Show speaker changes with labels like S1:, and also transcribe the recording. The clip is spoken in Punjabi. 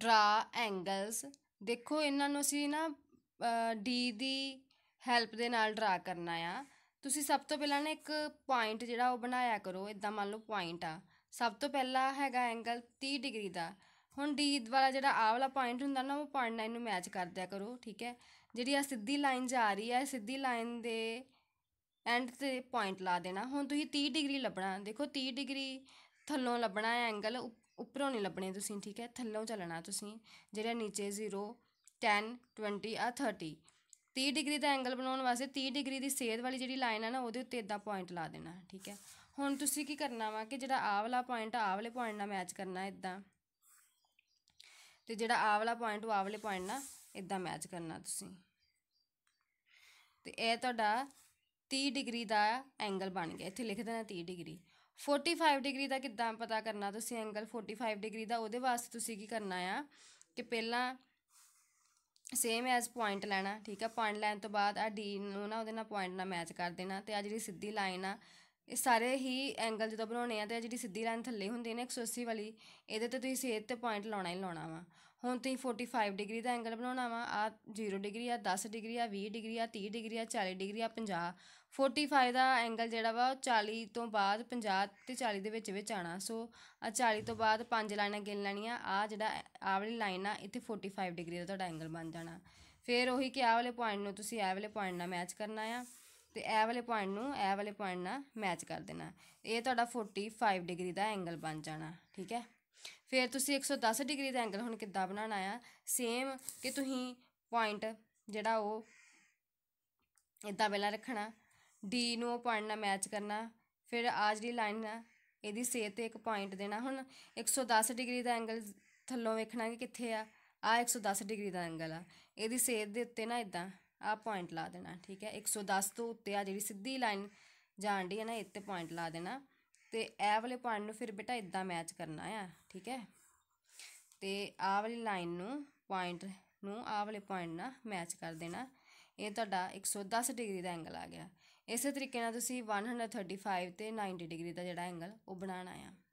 S1: ਡਰਾ ਐਂਗਲਸ ਦੇਖੋ ਇਹਨਾਂ ਨੂੰ ਅਸੀਂ ਨਾ ਡੀ ਦੀ ਹੈਲਪ ਦੇ ਨਾਲ ਡਰਾ ਕਰਨਾ ਆ ਤੁਸੀਂ ਸਭ ਤੋਂ ਪਹਿਲਾਂ ਨਾ ਇੱਕ ਪੁਆਇੰਟ ਜਿਹੜਾ ਉਹ ਬਣਾਇਆ ਕਰੋ ਇਦਾਂ ਮੰਨ ਲਓ ਪੁਆਇੰਟ ਆ ਸਭ ਤੋਂ ਪਹਿਲਾਂ ਹੈਗਾ ਐਂਗਲ 30 ਡਿਗਰੀ ਦਾ ਹੁਣ ਡੀ ਵਾਲਾ ਜਿਹੜਾ ਆਹ ਵਾਲਾ ਪੁਆਇੰਟ ਹੁੰਦਾ ਨਾ ਉਹ ਪੁਆਇੰਟ ਨਾਲ ਇਹਨੂੰ ਮੈਚ ਕਰ ਦਿਆ ਕਰੋ ਠੀਕ ਹੈ ਜਿਹੜੀ ਆ ਸਿੱਧੀ ਲਾਈਨ ਜਾ ਰਹੀ ਹੈ ਸਿੱਧੀ ਲਾਈਨ ਦੇ ਐਂਡ ਤੇ ਪੁਆਇੰਟ ਲਾ ਦੇਣਾ ਹੁਣ ਤੁਸੀਂ 30 ਡਿਗਰੀ ਲੱਭਣਾ ਦੇਖੋ 30 ਡਿਗਰੀ ਥੱਲੋਂ ਲੱਭਣਾ ਹੈ ਐਂਗਲ ਉੱਪਰੋਂ ਨਹੀਂ ਲੱਭਣੇ ਤੁਸੀਂ ਠੀਕ ਹੈ ਥੱਲੋਂ ਚੱਲਣਾ ਤੁਸੀਂ ਜਿਹੜਾ ਨੀਚੇ 0 10 20 ਆ 30 30 ਡਿਗਰੀ ਦਾ ਐਂਗਲ ਬਣਾਉਣ ਵਾਸਤੇ 30 ਡਿਗਰੀ ਦੀ ਸੇਧ ਵਾਲੀ ਜਿਹੜੀ ਲਾਈਨ ਆ ਨਾ ਉਹਦੇ ਉੱਤੇ ਇਦਾਂ ਪੁਆਇੰਟ ਲਾ ਦੇਣਾ ਠੀਕ ਹੈ ਹੁਣ ਤੁਸੀਂ ਕੀ ਕਰਨਾ ਵਾ ਕਿ ਜਿਹੜਾ ਆਹ ਵਾਲਾ ਪੁਆਇੰਟ ਆਹ ਵਾਲੇ ਪੁਆਇੰਟ ਨਾਲ ਮੈਚ ਕਰਨਾ ਇਦਾਂ ਤੇ ਜਿਹੜਾ ਆਹ ਵਾਲਾ ਪੁਆਇੰਟ ਉਹ ਆਹ ਵਾਲੇ ਪੁਆਇੰਟ ਨਾਲ ਇਦਾਂ ਮੈਚ ਕਰਨਾ ਤੁਸੀਂ ਤੇ ਇਹ ਤੁਹਾਡਾ 30 ਡਿਗਰੀ ਦਾ ਐਂਗਲ ਬਣ ਗਿਆ ਇੱਥੇ ਲਿਖ ਦੇਣਾ 30 ਡਿਗਰੀ 45 ਡਿਗਰੀ ਦਾ ਕਿੱਦਾਂ ਪਤਾ ਕਰਨਾ ਤੁਸੀਂ ਐਂਗਲ 45 ਡਿਗਰੀ ਦਾ ਉਹਦੇ ਵਾਸਤੇ ਤੁਸੀਂ ਕੀ ਕਰਨਾ ਆ ਕਿ ਪਹਿਲਾਂ ਸੇਮ ਐਜ਼ ਪੁਆਇੰਟ ਲੈਣਾ ਠੀਕ ਆ ਪੁਆਇੰਟ ਲੈਣ ਤੋਂ ਬਾਅਦ ਆ ਡੀ ਨੂੰ ਨਾ ਉਹਦੇ ਨਾਲ ਪੁਆਇੰਟ ਨਾਲ ਮੈਚ ਕਰ ਦੇਣਾ ਤੇ ਆ ਜਿਹੜੀ ਸਿੱਧੀ ਲਾਈਨ ਆ ਇਹ ਸਾਰੇ ਹੀ ਐਂਗਲ ਜਦੋਂ ਬਣਾਉਣੇ ਆ ਤੇ ਜਿਹੜੀ ਸਿੱਧੀ ਲਾਈਨ ਥੱਲੇ ਹੁੰਦੀ ਨੇ 180 ਵਾਲੀ ਇਹਦੇ ਤੇ ਤੁਸੀਂ ਸੇਧ ਤੇ ਪੁਆਇੰਟ ਲਾਉਣਾ ਹੀ ਲਾਉਣਾ ਵਾ ਹੁਣ ਤੁਸੀਂ 45 ਡਿਗਰੀ ਦਾ ਐਂਗਲ ਬਣਾਉਣਾ ਵਾ ਆ 0 ਡਿਗਰੀ ਆ 10 ਡਿਗਰੀ ਆ 20 ਡਿਗਰੀ ਆ 30 ਡਿਗਰੀ ਆ 40 ਡਿਗਰੀ ਆ 50 45 ਦਾ ਐਂਗਲ ਜਿਹੜਾ ਵਾ ਉਹ 40 ਤੋਂ ਬਾਅਦ 50 ਤੇ 40 ਦੇ ਵਿੱਚ ਵਿੱਚ ਆਣਾ ਸੋ ਆ 40 ਤੋਂ ਬਾਅਦ ਪੰਜ ਲਾਈਨਾਂ ਗਿਣ ਲੈਣੀਆਂ ਆ ਜਿਹੜਾ ਆ ਵਾਲੀ ਲਾਈਨ ਆ ਇੱਥੇ 45 ਡਿਗਰੀ ਦਾ ਤੁਹਾਡਾ ਐਂਗਲ ਬਣ ਜਾਣਾ ਫਿਰ ਉਹੀ ਕਿ ਆ ਵਾਲੇ ਪੁਆਇੰਟ ਨੂੰ ਤੁਸੀਂ ਆ ਵਾਲੇ ਪੁਆਇੰਟ ਨਾਲ ਮੈਚ ਕਰਨਾ ਆ ਤੇ ਇਹ ਵਾਲੇ ਪੁਆਇੰਟ ਨੂੰ ਇਹ ਵਾਲੇ ਪੁਆਇੰਟ ਨਾਲ ਮੈਚ ਕਰ ਦੇਣਾ ਇਹ ਤੁਹਾਡਾ 45 ਡਿਗਰੀ ਦਾ ਐਂਗਲ ਬਣ ਜਾਣਾ ਠੀਕ ਹੈ ਫਿਰ ਤੁਸੀਂ 110 ਡਿਗਰੀ ਦਾ ਐਂਗਲ ਹੁਣ ਕਿੱਦਾਂ ਬਣਾਉਣਾ ਆ ਸੇਮ ਕਿ ਤੁਸੀਂ ਪੁਆਇੰਟ ਜਿਹੜਾ ਉਹ ਇਦਾਂ ਪਹਿਲਾਂ ਰੱਖਣਾ ਡੀ ਨੂੰ ਪੁਆਇੰਟ ਨਾਲ ਮੈਚ ਕਰਨਾ ਫਿਰ ਆ ਜਿਹੜੀ ਲਾਈਨ ਆ ਇਹਦੀ ਸੇ ਤੇ ਇੱਕ ਪੁਆਇੰਟ ਦੇਣਾ ਹੁਣ 110 ਡਿਗਰੀ ਦਾ ਐਂਗਲ ਥੱਲੋਂ ਵੇਖਣਾ ਕਿ ਕਿੱਥੇ ਆ ਆ 110 ਡਿਗਰੀ ਦਾ ਐਂਗਲ ਆ ਇਹਦੀ ਸੇ ਦੇ ਉੱਤੇ ਨਾ ਇਦਾਂ ਆ ਪੁਆਇੰਟ ਲਾ ਦੇਣਾ ਠੀਕ ਹੈ 110 ਤੋਂ ਉੱਤੇ ਆ ਜਿਹੜੀ ਸਿੱਧੀ ਲਾਈਨ ਜਾਣ ਦੀ ਹੈ ਨਾ ਇੱਥੇ ਪੁਆਇੰਟ ਲਾ ਦੇਣਾ ਤੇ ਇਹ ਵਾਲੇ ਪੁਆਇੰਟ ਨੂੰ ਫਿਰ ਬੇਟਾ ਇਦਾਂ ਮੈਚ ਕਰਨਾ ਆ ਠੀਕ ਹੈ ਤੇ ਆ ਵਾਲੀ ਲਾਈਨ ਨੂੰ ਪੁਆਇੰਟ ਨੂੰ ਆ ਵਾਲੇ ਪੁਆਇੰਟ ਨਾਲ ਮੈਚ ਕਰ ਦੇਣਾ ਇਹ ਤੁਹਾਡਾ 110 ਡਿਗਰੀ ਦਾ ਐਂਗਲ ਆ ਗਿਆ ਇਸੇ ਤਰੀਕੇ ਨਾਲ ਤੁਸੀਂ 135 ਤੇ 90 ਡਿਗਰੀ ਦਾ ਜਿਹੜਾ ਐਂਗਲ ਉਹ ਬਣਾਉਣਾ ਆ